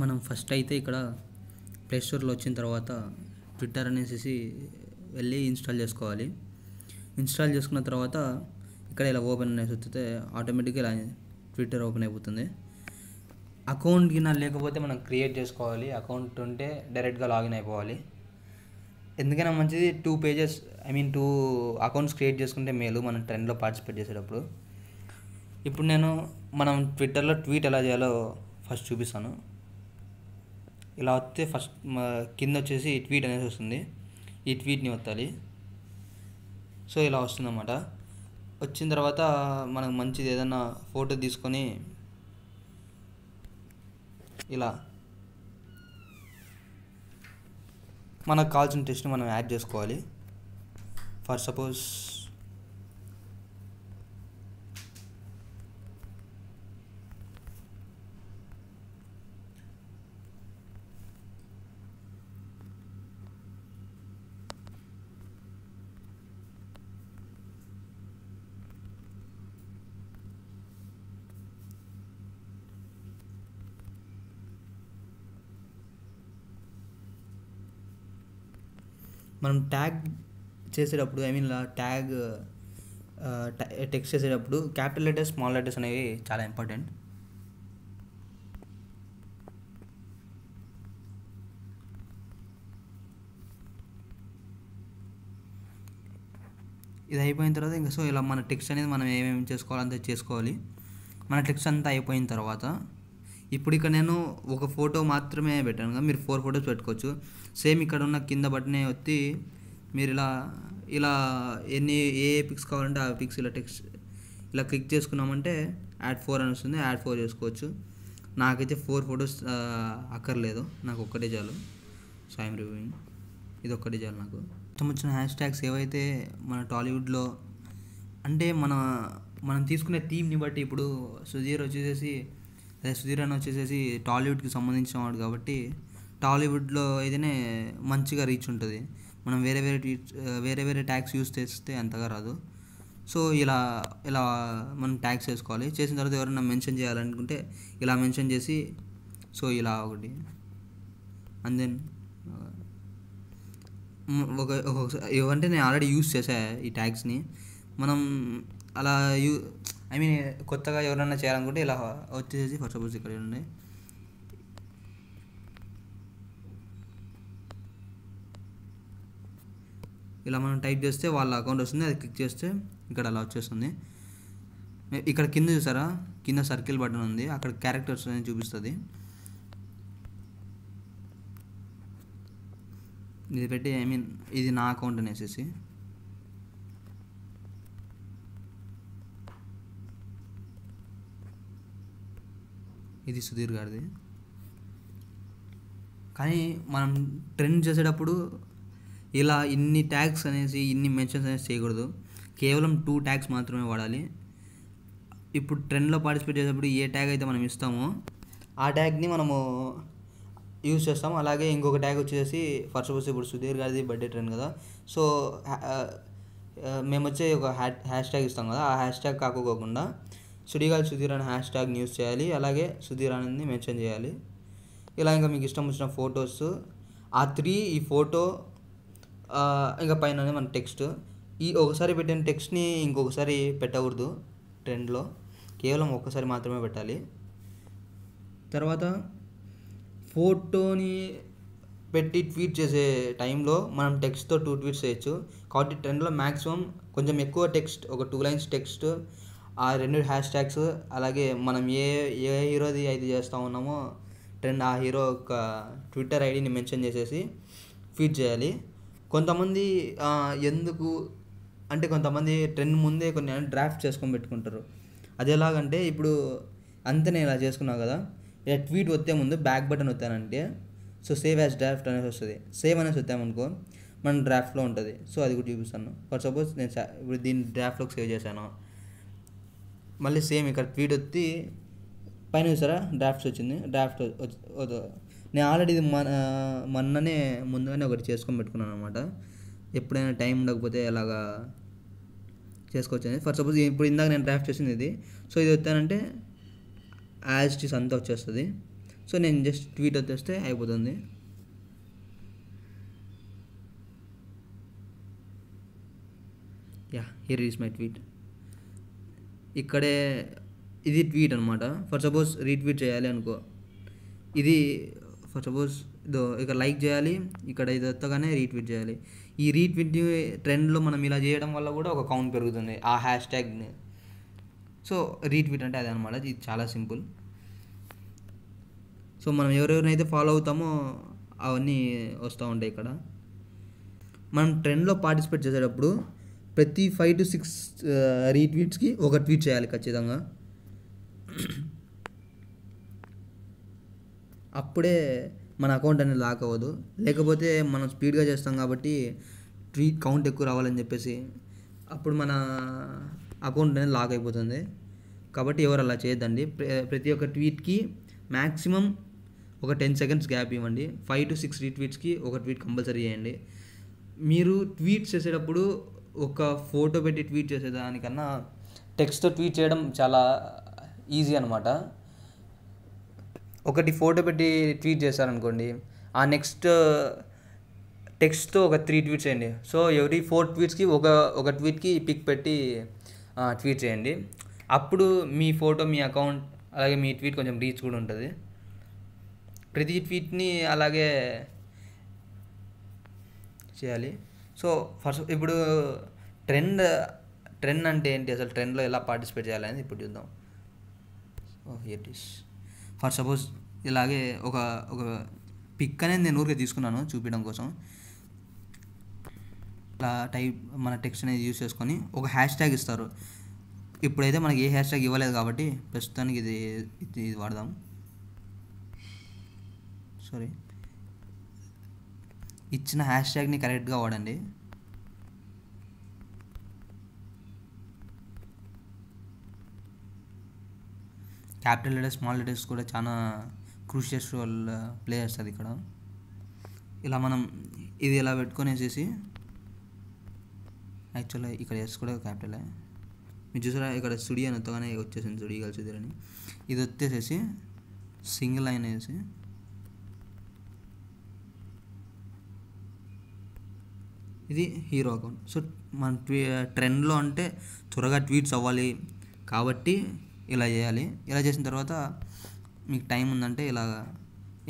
మనం ఫస్ట్ అయితే ఇక్కడ ప్లేస్టోర్లో వచ్చిన తర్వాత ట్విట్టర్ అనేసి వెళ్ళి ఇన్స్టాల్ చేసుకోవాలి ఇన్స్టాల్ చేసుకున్న తర్వాత ఇక్కడ ఇలా ఓపెన్ అనేసి వచ్చితే ఆటోమేటిక్గా ఇలా ట్విట్టర్ ఓపెన్ అయిపోతుంది అకౌంట్ కింద లేకపోతే మనం క్రియేట్ చేసుకోవాలి అకౌంట్ ఉంటే డైరెక్ట్గా లాగిన్ అయిపోవాలి ఎందుకైనా మంచిది two pages I mean two accounts create చేసుకుంటే మేలు మనం ట్రెండ్లో పార్టిసిపేట్ చేసేటప్పుడు ఇప్పుడు నేను మనం ట్విట్టర్లో ట్వీట్ ఎలా చేయాలో ఫస్ట్ చూపిస్తాను ఇలా వస్తే ఫస్ట్ కింద వచ్చేసి ట్వీట్ అనేది వస్తుంది ఈ ట్వీట్ని వత్తాలి సో ఇలా వస్తుందన్నమాట వచ్చిన తర్వాత మనకు మంచిది ఏదన్నా ఫోటో తీసుకొని ఇలా మనకు కావాల్సిన టెస్ట్ని మనం యాడ్ చేసుకోవాలి ఫర్ సపోజ్ మనం ట్యాగ్ చేసేటప్పుడు ఐ మీన్ ట్యాగ్ టెక్స్ట్ చేసేటప్పుడు క్యాపిటల్ లెటర్స్ స్మాల్ లెటర్స్ అనేవి చాలా ఇంపార్టెంట్ ఇది అయిపోయిన తర్వాత ఇంకా సో ఇలా మన టెక్స్ట్ అనేది మనం ఏమేమి చేసుకోవాలంటే చేసుకోవాలి మన టెక్స్ట్ అంతా అయిపోయిన తర్వాత ఇప్పుడు ఇక్కడ నేను ఒక ఫోటో మాత్రమే పెట్టాను కదా మీరు ఫోర్ ఫోటోస్ పెట్టుకోవచ్చు సేమ్ ఇక్కడ ఉన్న కింద బట్టనే వచ్చి మీరు ఇలా ఇలా ఎన్ని ఏ పిక్స్ కావాలంటే ఆ పిక్స్ ఇలా టెక్స్ట్ ఇలా క్లిక్ చేసుకున్నామంటే యాడ్ ఫోర్ అని వస్తుంది యాడ్ ఫోర్ చేసుకోవచ్చు నాకైతే ఫోర్ ఫొటోస్ అక్కర్లేదు నాకు ఒక్కటే చాలు సో ఐఎమ్ రివ్యూయింగ్ ఇది ఒక్కటే చాలు నాకు మొత్తం వచ్చిన హ్యాష్ ట్యాగ్స్ ఏవైతే మన టాలీవుడ్లో అంటే మన మనం తీసుకునే థీమ్ని బట్టి ఇప్పుడు సుధీర్ వచ్చేసేసి అదే సుధీర్ అన్న వచ్చేసేసి టాలీవుడ్కి సంబంధించిన వాడు కాబట్టి టాలీవుడ్లో అయితేనే మంచిగా రీచ్ ఉంటుంది మనం వేరే వేరే వేరే వేరే ట్యాక్స్ యూస్ చేస్తే అంతగా రాదు సో ఇలా ఇలా మనం ట్యాక్స్ వేసుకోవాలి చేసిన తర్వాత ఎవరైనా మెన్షన్ చేయాలనుకుంటే ఇలా మెన్షన్ చేసి సో ఇలా ఒకటి అండ్ దెన్ ఒక ఒకసారి ఇవంటే నేను ఆల్రెడీ యూస్ చేసా ఈ ట్యాక్స్ని మనం అలా యూ ఐ మీన్ కొత్తగా ఎవరన్నా చేయాలనుకుంటే ఇలా వచ్చేసి ఫస్ట్ సపోజ్ ఇక్కడ ఉన్నాయి ఇలా మనం టైప్ చేస్తే వాళ్ళ అకౌంట్ వస్తుంది అది క్లిక్ చేస్తే ఇక్కడ అలా వచ్చేస్తుంది ఇక్కడ కింద చూసారా కింద సర్కిల్ బటన్ ఉంది అక్కడ క్యారెక్టర్స్ అనేది చూపిస్తుంది ఇది పెట్టి ఐ మీన్ ఇది నా అకౌంట్ అనేసి ఇది సుధీర్ గారిది కానీ మనం ట్రెండ్ చేసేటప్పుడు ఇలా ఇన్ని ట్యాగ్స్ అనేసి ఇన్ని మెన్షన్స్ అనేసి చేయకూడదు కేవలం టూ ట్యాగ్స్ మాత్రమే వాడాలి ఇప్పుడు ట్రెండ్లో పార్టిసిపేట్ చేసేటప్పుడు ఏ ట్యాగ్ అయితే మనం ఇస్తామో ఆ ట్యాగ్ని మనము యూజ్ చేస్తాం అలాగే ఇంకొక ట్యాగ్ వచ్చేసి ఫర్ సపోజ్ ఇప్పుడు సుధీర్ గారిది బర్త్డే ట్రెండ్ కదా సో మేము వచ్చే ఒక హ్యాష్ ట్యాగ్ ఇస్తాం కదా ఆ హ్యాష్ ట్యాగ్ కాకోకుండా సుడిగాలి సుధీర్ అని హ్యాష్ ట్యాగ్ యూస్ చేయాలి అలాగే సుధీర్ అని మెన్షన్ చేయాలి ఇలా ఇంకా మీకు ఇష్టం వచ్చిన ఫొటోస్ ఆ త్రీ ఈ ఫోటో ఇంకా పైన మన టెక్స్ట్ ఈ ఒకసారి పెట్టిన టెక్స్ట్ని ఇంకొకసారి పెట్టకూడదు ట్రెండ్లో కేవలం ఒక్కసారి మాత్రమే పెట్టాలి తర్వాత ఫోటోని పెట్టి ట్వీట్ చేసే టైంలో మనం టెక్స్ట్తో టూ ట్వీట్స్ చేయొచ్చు కాబట్టి ట్రెండ్లో మ్యాక్సిమం కొంచెం ఎక్కువ టెక్స్ట్ ఒక టూ లైన్స్ టెక్స్ట్ ఆ రెండు హ్యాష్ ట్యాగ్స్ అలాగే మనం ఏ ఏ హీరోది అయితే చేస్తూ ఉన్నామో ట్రెండ్ ఆ హీరో యొక్క ట్విట్టర్ ఐడిని మెన్షన్ చేసేసి ఫీడ్ చేయాలి కొంతమంది ఎందుకు అంటే కొంతమంది ట్రెండ్ ముందే కొన్ని డ్రాఫ్ట్ చేసుకొని పెట్టుకుంటారు అది ఎలాగంటే ఇప్పుడు అంతే నేను ఇలా చేసుకున్నావు కదా ఇలా ట్వీట్ వస్తే ముందు బ్యాక్ బటన్ వత్తానంటే సో సేవ్ యాజ్ డ్రాఫ్ట్ అనేసి వస్తుంది సేవ్ అనేసి వస్తామనుకో మన డ్రాఫ్ట్లో ఉంటుంది సో అది కూడా చూపిస్తాను ఫర్ సపోజ్ నేను ఇప్పుడు దీన్ని డ్రాఫ్ట్లోకి సేవ్ చేశాను మళ్ళీ సేమ్ ఇక్కడ ట్వీట్ వచ్చి పైన చూసారా డ్రాఫ్ట్స్ వచ్చింది డ్రాఫ్ట్ నేను ఆల్రెడీ ఇది మన మొన్ననే ముందుగానే ఒకటి చేసుకొని పెట్టుకున్నాను అనమాట ఎప్పుడైనా టైం ఉండకపోతే అలాగా చేసుకోవచ్చు అనేది ఫర్ సపోజ్ ఇప్పుడు ఇందాక నేను డ్రాఫ్ట్ చేసింది ఇది సో ఇది వచ్చానంటే యాజ్ టీస్ అంతా వచ్చేస్తుంది సో నేను జస్ట్ ట్వీట్ వచ్చేస్తే అయిపోతుంది yeah here is my tweet ఇక్కడే ఇది ట్వీట్ అనమాట ఫర్ సపోజ్ రీట్వీట్ చేయాలి అనుకో ఇది ఫర్ సపోజ్ ఇదో ఇక లైక్ చేయాలి ఇక్కడ ఇది వస్తగానే రీట్వీట్ చేయాలి ఈ రీట్వీట్ ట్రెండ్లో మనం ఇలా చేయడం వల్ల కూడా ఒక కౌంట్ పెరుగుతుంది ఆ హ్యాష్ ట్యాగ్ని సో రీట్వీట్ అంటే అదే అనమాట ఇది చాలా సింపుల్ సో మనం ఎవరెవరినైతే ఫాలో అవుతామో అవన్నీ వస్తూ ఉంటాయి ఇక్కడ మనం ట్రెండ్లో పార్టిసిపేట్ చేసేటప్పుడు ప్రతి ఫైవ్ టు సిక్స్ రీట్వీట్స్కి ఒక ట్వీట్ చేయాలి ఖచ్చితంగా అప్పుడే మన అకౌంట్ అనేది లాక్ అవ్వదు లేకపోతే మనం స్పీడ్గా చేస్తాం కాబట్టి ట్వీట్ కౌంట్ ఎక్కువ రావాలని చెప్పేసి అప్పుడు మన అకౌంట్ అనేది లాక్ అయిపోతుంది కాబట్టి ఎవరు అలా చేయొద్దండి ప్రతి ఒక్క ట్వీట్కి మ్యాక్సిమం ఒక టెన్ సెకండ్స్ గ్యాప్ ఇవ్వండి ఫైవ్ టు సిక్స్ రీట్వీట్స్కి ఒక ట్వీట్ కంపల్సరీ చేయండి మీరు ట్వీట్స్ చేసేటప్పుడు ఒక ఫోటో పెట్టి ట్వీట్ చేసేదానికన్నా టెక్స్ట్తో ట్వీట్ చేయడం చాలా ఈజీ అనమాట ఒకటి ఫోటో పెట్టి ట్వీట్ చేశారనుకోండి ఆ నెక్స్ట్ టెక్స్ట్తో ఒక త్రీ ట్వీట్స్ చేయండి సో ఎవరీ ఫోర్ ట్వీట్స్కి ఒక ఒక ట్వీట్కి పిక్ పెట్టి ట్వీట్ చేయండి అప్పుడు మీ ఫోటో మీ అకౌంట్ అలాగే మీ ట్వీట్ కొంచెం రీచ్ కూడా ఉంటుంది ప్రతి ట్వీట్ని అలాగే చేయాలి సో ఫస్ట్ ఇప్పుడు ట్రెండ్ ట్రెండ్ అంటే ఏంటి అసలు ట్రెండ్లో ఎలా పార్టిసిపేట్ చేయాలని ఇప్పుడు చూద్దాం ఇట్ ఈస్ ఫర్ సపోజ్ ఇలాగే ఒక ఒక పిక్ అనేది నేను ఊరికే తీసుకున్నాను చూపించడం కోసం ఇలా టైప్ మన టెక్స్ట్ అనేది యూస్ చేసుకొని ఒక హ్యాష్ ట్యాగ్ ఇస్తారు ఇప్పుడైతే మనకి ఏ హ్యాష్ ట్యాగ్ ఇవ్వలేదు కాబట్టి ప్రస్తుతానికి ఇది ఇది వాడదాం సారీ ఇచ్చిన హ్యాష్ ట్యాగ్ని కరెక్ట్గా వాడండి క్యాపిటల్ లెటర్స్ స్మాల్ లెటర్స్ కూడా చాలా క్రూషియస్ రోల్ ప్లే చేస్తుంది ఇక్కడ ఇలా మనం ఇది ఇలా పెట్టుకొని వేసేసి యాక్చువల్గా ఇక్కడ ఎస్ కూడా క్యాపిటలే మీరు చూసారా ఇక్కడ స్టూడియో అని వచ్చేసింది స్టూడియో కలిసి ఇది వచ్చేసేసి సింగిల్ లైన్ వేసి ఇది హీరో అకౌంట్ సో మన ట్వీ ట్రెండ్లో అంటే త్వరగా ట్వీట్స్ అవ్వాలి కాబట్టి ఇలా చేయాలి ఇలా చేసిన తర్వాత మీకు టైం ఉందంటే ఇలా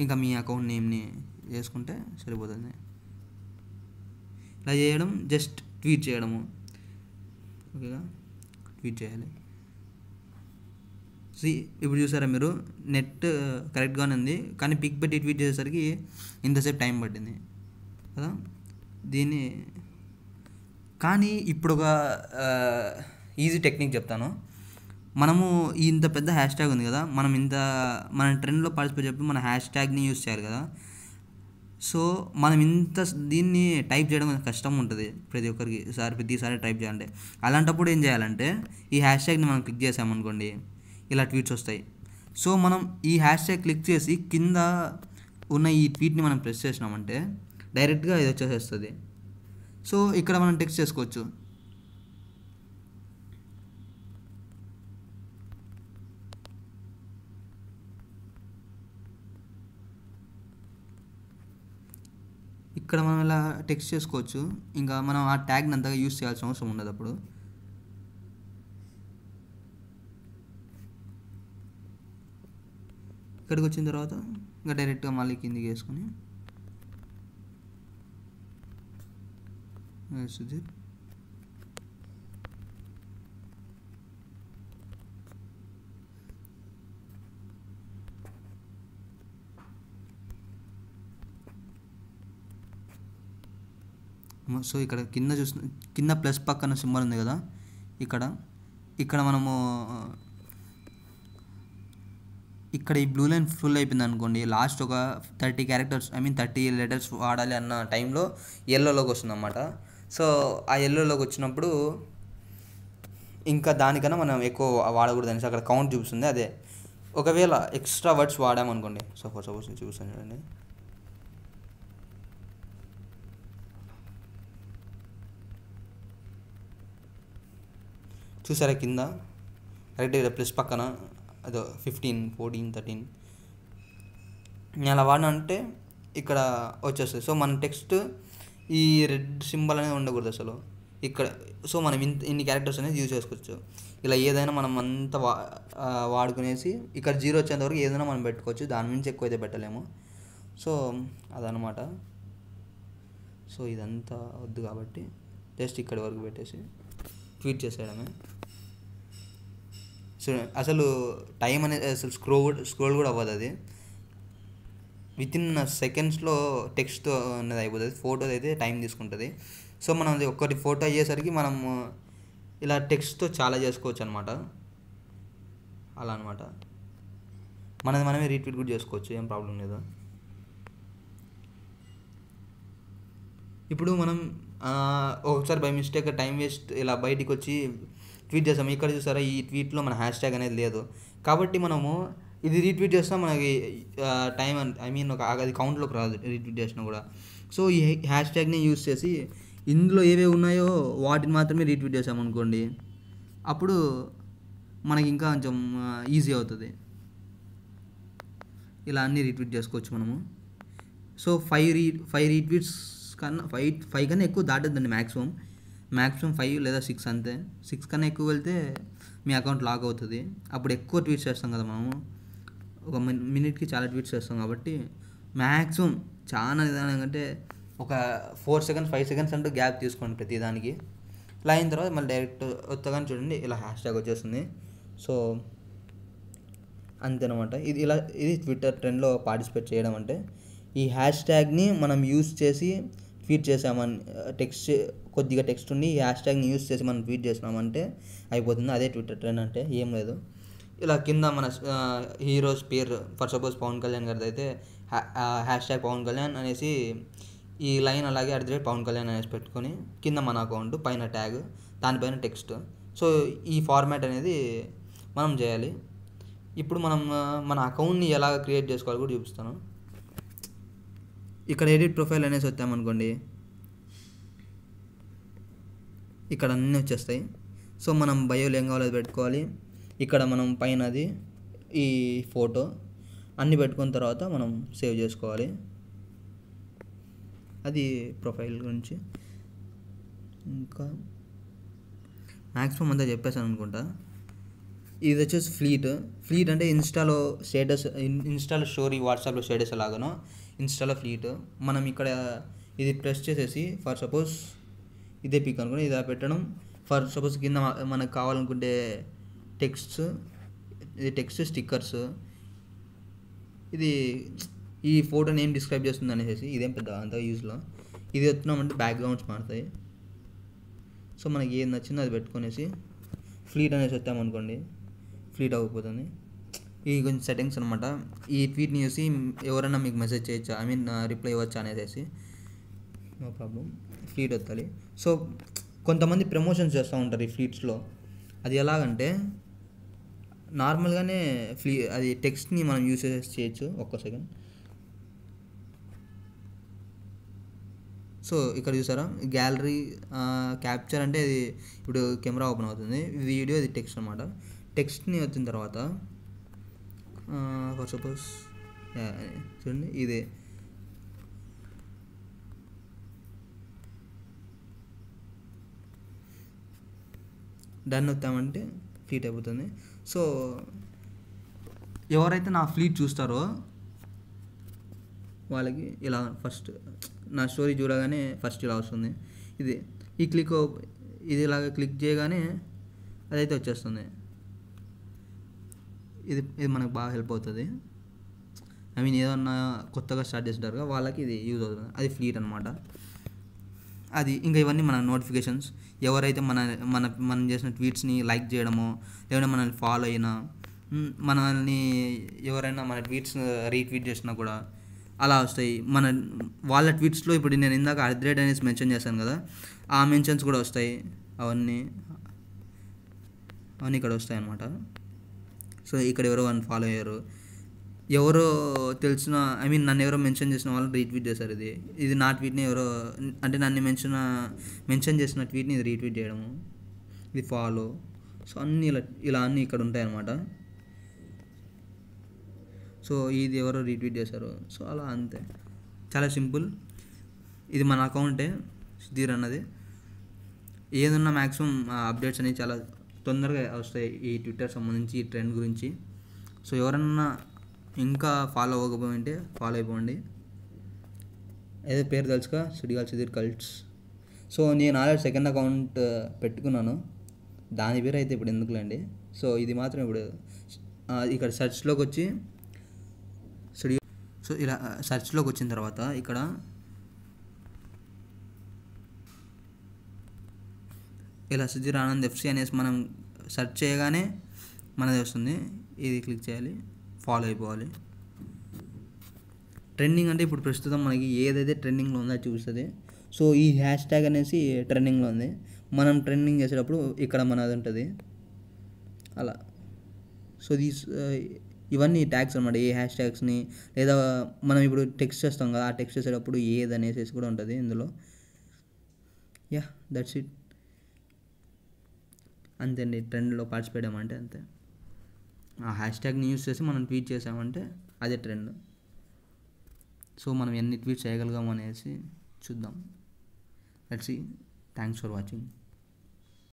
ఇంకా మీ అకౌంట్ నేమ్ని చేసుకుంటే సరిపోతుంది ఇలా చేయడం జస్ట్ ట్వీట్ చేయడము ఓకేగా ట్వీట్ చేయాలి సి ఇప్పుడు చూసారా మీరు నెట్ కరెక్ట్గానే ఉంది కానీ పిక్ పెట్టి ట్వీట్ చేసేసరికి ఇంతసేపు టైం పట్టింది కదా దీన్ని కానీ ఇప్పుడు ఒక ఈజీ టెక్నిక్ చెప్తాను మనము ఇంత పెద్ద హ్యాష్ ట్యాగ్ ఉంది కదా మనం ఇంత మన ట్రెండ్లో పార్టిసిపేట్ చెప్పి మన హ్యాష్ ట్యాగ్ని యూజ్ చేయాలి కదా సో మనం ఇంత దీన్ని టైప్ చేయడం కొంచెం కష్టం ఉంటుంది ప్రతి ఒక్కరికి సార్ ప్రతిసారి టైప్ చేయాలంటే అలాంటప్పుడు ఏం చేయాలంటే ఈ హ్యాష్ ట్యాగ్ని మనం క్లిక్ చేసామనుకోండి ఇలా ట్వీట్స్ వస్తాయి సో మనం ఈ హ్యాష్ ట్యాగ్ క్లిక్ చేసి కింద ఉన్న ఈ ట్వీట్ని మనం ప్రెస్ చేసినామంటే డైరెక్ట్గా ఇది వచ్చేసేస్తుంది సో ఇక్కడ మనం టెక్స్ట్ చేసుకోవచ్చు ఇక్కడ మనం ఇలా టెక్స్ట్ చేసుకోవచ్చు ఇంకా మనం ఆ ట్యాగ్ని అంతగా యూస్ చేయాల్సిన అవసరం ఉండదు అప్పుడు ఇక్కడికి వచ్చిన తర్వాత ఇంకా డైరెక్ట్గా మళ్ళీ కిందికి వేసుకొని సుధీర్ సో ఇక్కడ కింద చూసిన కింద ప్లస్ పక్కన సింబల్ ఉంది కదా ఇక్కడ ఇక్కడ మనము ఇక్కడ ఈ బ్లూ లైన్ ఫుల్ అయిపోయింది అనుకోండి లాస్ట్ ఒక thirty characters I mean thirty letters వాడాలి అన్న టైంలో ఎల్లోలోకి వస్తుంది అన్నమాట సో ఆ ఎల్లోలోకి వచ్చినప్పుడు ఇంకా దానికన్నా మనం ఎక్కువ వాడకూడదు అనేసి అక్కడ కౌంట్ చూపిస్తుంది అదే ఒకవేళ ఎక్స్ట్రా వర్డ్స్ వాడామనుకోండి సపోజ్ సపోజ్ నేను చూపిస్తాను చూడండి చూసారా కింద కరెక్ట్గా ప్లస్ పక్కన అదో ఫిఫ్టీన్ ఫోర్టీన్ థర్టీన్ నేను అలా వాడినా అంటే ఇక్కడ వచ్చేస్తుంది సో మన టెక్స్ట్ ఈ రెడ్ సింబల్ అనేది ఉండకూడదు అసలు ఇక్కడ సో మనం ఇంత ఇన్ని క్యారెక్టర్స్ అనేది యూజ్ చేసుకోవచ్చు ఇలా ఏదైనా మనం అంత వా వాడుకునేసి ఇక్కడ జీరో వచ్చేంత వరకు ఏదైనా మనం పెట్టుకోవచ్చు దాని నుంచి ఎక్కువ అయితే పెట్టలేము సో అదనమాట సో ఇదంతా వద్దు కాబట్టి జస్ట్ ఇక్కడి వరకు పెట్టేసి ట్వీట్ చేసేయడమే సో అసలు టైం అనేది అసలు స్క్రోల్ స్క్రోల్ కూడా అవ్వదు అది విత్ ఇన్ సెకండ్స్లో టెక్స్ట్ అనేది అయిపోతుంది ఫోటో అయితే టైం తీసుకుంటుంది సో మనం అది ఒకటి ఫోటో అయ్యేసరికి మనం ఇలా టెక్స్ట్తో చాలా చేసుకోవచ్చు అనమాట అలా అనమాట మనది మనమే రీట్వీట్ కూడా చేసుకోవచ్చు ఏం ప్రాబ్లం లేదు ఇప్పుడు మనం ఒకసారి బై మిస్టేక్ టైం వేస్ట్ ఇలా బయటికి వచ్చి ట్వీట్ చేసాము ఇక్కడ చూసారా ఈ ట్వీట్లో మన హ్యాష్ ట్యాగ్ అనేది లేదు కాబట్టి మనము ఇది రీట్వీట్ చేస్తా మనకి టైం ఐ మీన్ ఒక అది కౌంట్లోకి రాదు రీట్వీట్ చేసినా కూడా సో ఈ హ్యాష్ ట్యాగ్ని యూస్ చేసి ఇందులో ఏవేవి ఉన్నాయో వాటిని మాత్రమే రీట్వీట్ చేసామనుకోండి అప్పుడు మనకి ఇంకా కొంచెం ఈజీ అవుతుంది ఇలా అన్నీ రీట్వీట్ చేసుకోవచ్చు మనము so five re five retweets కన్నా ఫైవ్ ఫైవ్ కన్నా ఎక్కువ దాటద్దండి మ్యాక్సిమం మ్యాక్సిమం ఫైవ్ లేదా సిక్స్ అంతే సిక్స్ కన్నా ఎక్కువ వెళ్తే మీ అకౌంట్ లాక్ అవుతుంది అప్పుడు ఎక్కువ ట్వీట్ చేస్తాం కదా మనము ఒక మినిట్కి చాలా ట్వీట్స్ చేస్తాం కాబట్టి మ్యాక్సిమం చాలా నిదానం ఏంటంటే ఒక ఫోర్ సెకండ్స్ ఫైవ్ సెకండ్స్ అంటూ గ్యాప్ తీసుకోండి ప్రతి దానికి ఇలా అయిన తర్వాత మళ్ళీ డైరెక్ట్ వస్తాగానే చూడండి ఇలా హ్యాష్ ట్యాగ్ వచ్చేస్తుంది సో అంతేనమాట ఇది ఇలా ఇది ట్విట్టర్ ట్రెండ్లో పార్టిసిపేట్ చేయడం అంటే ఈ హ్యాష్ ట్యాగ్ని మనం యూస్ చేసి ట్వీట్ చేసామని టెక్స్ట్ కొద్దిగా టెక్స్ట్ ఉండి ఈ హ్యాష్ ట్యాగ్ని యూస్ చేసి మనం ట్వీట్ చేసినామంటే అయిపోతుంది అదే ట్విట్టర్ ట్రెండ్ అంటే ఏం లేదు ఇలా కింద మన హీరోస్ స్పీర్ ఫర్ సపోజ్ పవన్ కళ్యాణ్ గారిది అయితే హ్యాష్ ట్యాగ్ పవన్ కళ్యాణ్ అనేసి ఈ లైన్ అలాగే at the rate Pawan Kalyan అనేసి పెట్టుకొని కింద మన అకౌంట్ పైన ట్యాగ్ దానిపైన టెక్స్ట్ సో ఈ ఫార్మాట్ అనేది మనం చేయాలి ఇప్పుడు మనం మన అకౌంట్ని ఎలా క్రియేట్ చేసుకోవాలి కూడా చూపిస్తాను ఇక్కడ ఎడిట్ ప్రొఫైల్ అనేసి వచ్చామనుకోండి ఇక్కడ అన్నీ వచ్చేస్తాయి సో మనం బయోలు ఏం కావాలో పెట్టుకోవాలి ఇక్కడ మనం పైనది ఈ ఫోటో అన్నీ పెట్టుకున్న తర్వాత మనం సేవ్ చేసుకోవాలి అది ప్రొఫైల్ గురించి ఇంకా మ్యాక్సిమం అంతా చెప్పేసాను అనుకుంటా ఇది వచ్చేసి ఫ్లీట్ ఫ్లీట్ అంటే ఇన్స్టాలో స్టేటస్ ఇన్స్టాలో స్టోరీ వాట్సాప్లో స్టేటస్ లాగానో ఇన్స్టాలో ఫ్లీట్ మనం ఇక్కడ ఇది ప్రెస్ చేసేసి ఫర్ సపోజ్ ఇదే పిక్ అనుకుని ఇలా పెట్టడం ఫర్ సపోజ్ కింద మనకు కావాలనుకుంటే టెక్స్ట్ ఇది టెక్స్ట్ స్టిక్కర్స్ ఇది ఈ ఫోటోని ఏం డిస్క్రైబ్ చేస్తుంది అనేసి ఇదేం పెద్ద అంత యూజ్లో ఇది వస్తున్నామంటే బ్యాక్గ్రౌండ్స్ మారుతాయి సో మనకి ఏది నచ్చిందో అది పెట్టుకునేసి ఫ్లీట్ అనేసి వచ్చామనుకోండి ఫ్లీట్ అవ్వకపోతుంది ఈ కొంచెం సెట్టింగ్స్ అనమాట ఈ ట్వీట్ని చూసి ఎవరైనా మీకు మెసేజ్ చేయొచ్చు ఐ మీన్ రిప్లై ఇవ్వచ్చు అనేసి నో ప్రాబ్లం ఫ్లీట్ వస్తుంది సో కొంతమంది ప్రమోషన్స్ చేస్తూ ఉంటారు ఈ ఫ్లీట్స్లో అది ఎలాగంటే నార్మల్గానే ఫ్లీ అది టెక్స్ట్ని మనం యూస్ చేయొచ్చు ఒక్క సెకండ్ సో ఇక్కడ చూసారా గ్యాలరీ క్యాప్చర్ అంటే అది ఇప్పుడు కెమెరా ఓపెన్ అవుతుంది వీడియో అది టెక్స్ట్ అనమాట టెక్స్ట్ని వచ్చిన తర్వాత ఫర్ సపోజ్ చూడండి ఇదే డన్ వస్తామంటే ఫ్లీట్ అయిపోతుంది సో ఎవరైతే నా ఫ్లీట్ చూస్తారో వాళ్ళకి ఇలా ఫస్ట్ నా స్టోరీ చూడగానే ఫస్ట్ ఇలా వస్తుంది ఇది ఈ క్లిక్ ఇది ఇలాగ క్లిక్ చేయగానే అదైతే వచ్చేస్తుంది ఇది ఇది మనకు బాగా హెల్ప్ అవుతుంది ఐ మీన్ ఏదన్నా కొత్తగా స్టార్ట్ చేసింటారు వాళ్ళకి ఇది యూజ్ అవుతుంది అది ఫ్లీట్ అనమాట అది ఇంకా ఇవన్నీ మన నోటిఫికేషన్స్ ఎవరైతే మన మన మనం చేసిన ట్వీట్స్ని లైక్ చేయడమో లేదంటే మనల్ని ఫాలో అయినా మనల్ని ఎవరైనా మన ట్వీట్స్ రీట్వీట్ చేసినా కూడా అలా వస్తాయి మన వాళ్ళ ట్వీట్స్లో ఇప్పుడు నేను ఇందాక అడ్రేట్ అనేసి మెన్షన్ చేశాను కదా ఆ మెన్షన్స్ కూడా వస్తాయి అవన్నీ అవన్నీ ఇక్కడ వస్తాయి అన్నమాట సో ఇక్కడ ఎవరో వాళ్ళని ఫాలో అయ్యారు ఎవరో తెలిసిన ఐ మీన్ నన్ను ఎవరో మెన్షన్ చేసిన వాళ్ళు రీట్వీట్ చేశారు ఇది ఇది నా ట్వీట్ని ఎవరో అంటే నన్ను మెన్షన్ మెన్షన్ చేసిన ట్వీట్ని ఇది రీట్వీట్ చేయడము ఇది ఫాలో సో అన్నీ ఇలా ఇలా అన్నీ ఇక్కడ ఉంటాయన్నమాట సో ఇది ఎవరో రీట్వీట్ చేశారు సో అలా అంతే చాలా సింపుల్ ఇది మన అకౌంటే సుధీర్ అన్నది ఏదన్నా మ్యాక్సిమం అప్డేట్స్ అనేవి చాలా తొందరగా వస్తాయి ఈ ట్విట్టర్ సంబంధించి ఈ ట్రెండ్ గురించి సో ఎవరన్నా ఇంకా ఫాలో అవ్వకపోయింటే ఫాలో అయిపోండి ఏదో పేరు తెలుసుక సుడిగాల్ సుధీర్ కల్ట్స్ సో నేను ఆల్రెడీ సెకండ్ అకౌంట్ పెట్టుకున్నాను దాని పేరు అయితే ఇప్పుడు ఎందుకులేండి సో ఇది మాత్రం ఇప్పుడు ఇక్కడ సెర్చ్లోకి వచ్చి స్టూడియో సో ఇలా సెర్చ్లోకి వచ్చిన తర్వాత ఇక్కడ ఇలా సుధీర్ ఆనంద్ ఎఫ్సి అనేసి మనం సెర్చ్ చేయగానే మనది వస్తుంది ఇది క్లిక్ చేయాలి ఫాలో అయిపోవాలి ట్రెండింగ్ అంటే ఇప్పుడు ప్రస్తుతం మనకి ఏదైతే ట్రెండింగ్లో ఉందో చూస్తుంది సో ఈ హ్యాష్ ట్యాగ్ అనేసి ట్రెండింగ్లో ఉంది మనం ట్రెండింగ్ చేసేటప్పుడు ఇక్కడ మనది ఉంటుంది అలా సో దీ uh, ఇవన్నీ ట్యాగ్స్ అనమాట ఏ హ్యాష్ ట్యాగ్స్ని లేదా మనం ఇప్పుడు టెక్స్ట్ చేస్తాం కదా ఆ టెక్స్ట్ చేసేటప్పుడు ఏది అనేసి కూడా ఉంటుంది ఇందులో యా దట్స్ ఇట్ అంతే అండి ట్రెండ్లో పార్టిసిపేట్ అంటే అంతే ఆ హ్యాష్ ట్యాగ్ని యూజ్ చేసి మనం ట్వీట్ చేసామంటే అదే ట్రెండ్ సో మనం ఎన్ని ట్వీట్ చేయగలిగాం అనేసి చూద్దాం లెట్స్ థ్యాంక్స్ ఫర్ వాచింగ్